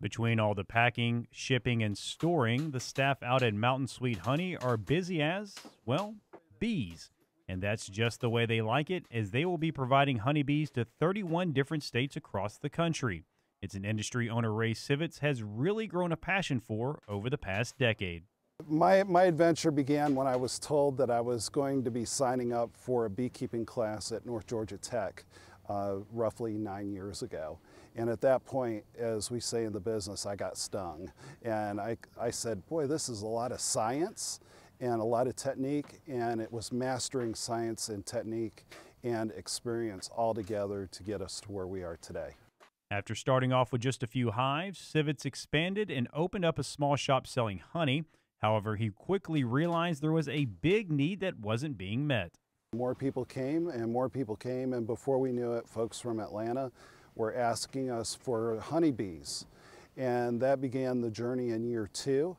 Between all the packing, shipping, and storing, the staff out at Mountain Sweet Honey are busy as, well, bees. And that's just the way they like it, as they will be providing honeybees to 31 different states across the country. It's an industry owner Ray Civitz has really grown a passion for over the past decade. My, my adventure began when I was told that I was going to be signing up for a beekeeping class at North Georgia Tech uh, roughly nine years ago. And at that point, as we say in the business, I got stung. And I, I said, boy, this is a lot of science and a lot of technique. And it was mastering science and technique and experience all together to get us to where we are today. After starting off with just a few hives, Civets expanded and opened up a small shop selling honey. However, he quickly realized there was a big need that wasn't being met. More people came and more people came, and before we knew it, folks from Atlanta were asking us for honeybees. And that began the journey in year two.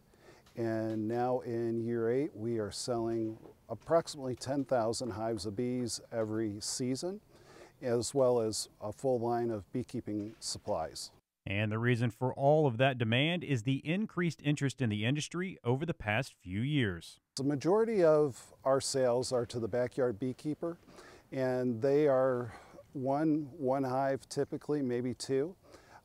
And now in year eight, we are selling approximately 10,000 hives of bees every season, as well as a full line of beekeeping supplies. And the reason for all of that demand is the increased interest in the industry over the past few years. The majority of our sales are to the backyard beekeeper, and they are one, one hive typically, maybe two.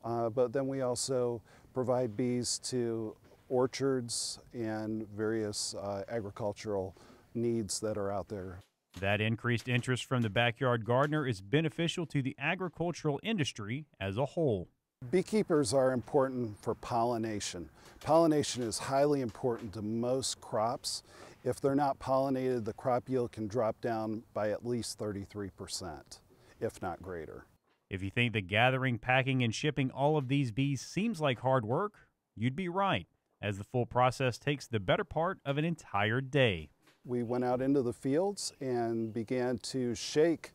Uh, but then we also provide bees to orchards and various uh, agricultural needs that are out there. That increased interest from the backyard gardener is beneficial to the agricultural industry as a whole. Beekeepers are important for pollination. Pollination is highly important to most crops. If they're not pollinated, the crop yield can drop down by at least 33%, if not greater. If you think that gathering, packing, and shipping all of these bees seems like hard work, you'd be right, as the full process takes the better part of an entire day. We went out into the fields and began to shake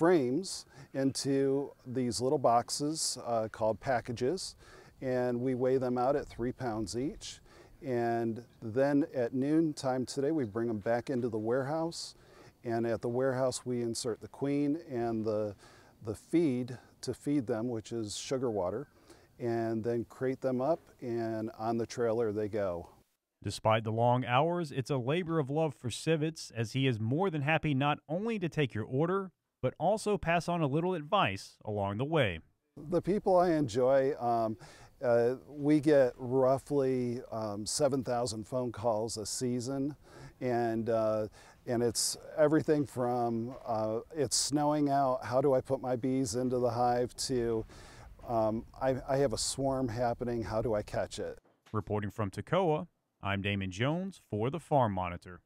frames into these little boxes uh, called packages and we weigh them out at three pounds each. And then at noon time today, we bring them back into the warehouse. And at the warehouse, we insert the queen and the, the feed to feed them, which is sugar water, and then crate them up and on the trailer they go. Despite the long hours, it's a labor of love for Civets as he is more than happy not only to take your order, but also pass on a little advice along the way. The people I enjoy, um, uh, we get roughly um, 7,000 phone calls a season, and uh, and it's everything from uh, it's snowing out. How do I put my bees into the hive? To um, I, I have a swarm happening. How do I catch it? Reporting from Toccoa, I'm Damon Jones for the Farm Monitor.